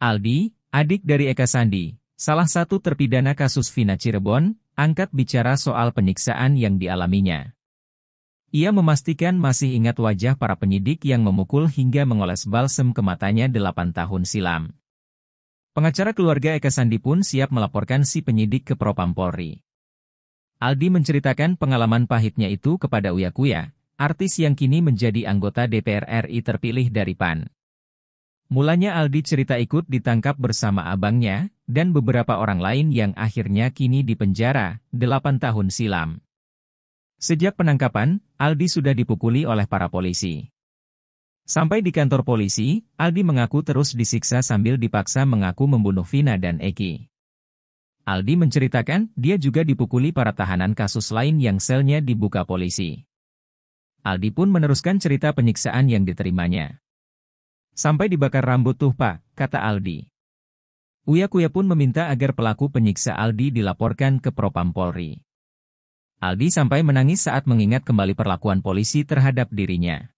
Aldi, adik dari Eka Sandi, salah satu terpidana kasus Vina Cirebon, angkat bicara soal penyiksaan yang dialaminya. Ia memastikan masih ingat wajah para penyidik yang memukul hingga mengoles balsem ke matanya 8 tahun silam. Pengacara keluarga Eka Sandi pun siap melaporkan si penyidik ke Propam Polri. Aldi menceritakan pengalaman pahitnya itu kepada Uyakuya, artis yang kini menjadi anggota DPR RI terpilih dari PAN. Mulanya Aldi cerita ikut ditangkap bersama abangnya, dan beberapa orang lain yang akhirnya kini dipenjara, 8 tahun silam. Sejak penangkapan, Aldi sudah dipukuli oleh para polisi. Sampai di kantor polisi, Aldi mengaku terus disiksa sambil dipaksa mengaku membunuh Vina dan Eki. Aldi menceritakan, dia juga dipukuli para tahanan kasus lain yang selnya dibuka polisi. Aldi pun meneruskan cerita penyiksaan yang diterimanya. Sampai dibakar rambut tuh pak, kata Aldi. Uya Kuya pun meminta agar pelaku penyiksa Aldi dilaporkan ke Propam Polri. Aldi sampai menangis saat mengingat kembali perlakuan polisi terhadap dirinya.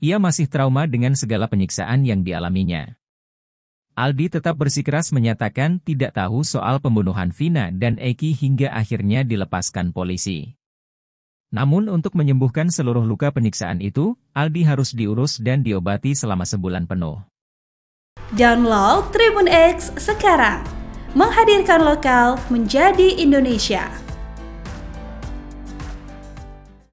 Ia masih trauma dengan segala penyiksaan yang dialaminya. Aldi tetap bersikeras menyatakan tidak tahu soal pembunuhan Vina dan Eki hingga akhirnya dilepaskan polisi. Namun untuk menyembuhkan seluruh luka penyiksaan itu, Aldi harus diurus dan diobati selama sebulan penuh. Download Tribun X sekarang. Menghadirkan lokal menjadi Indonesia.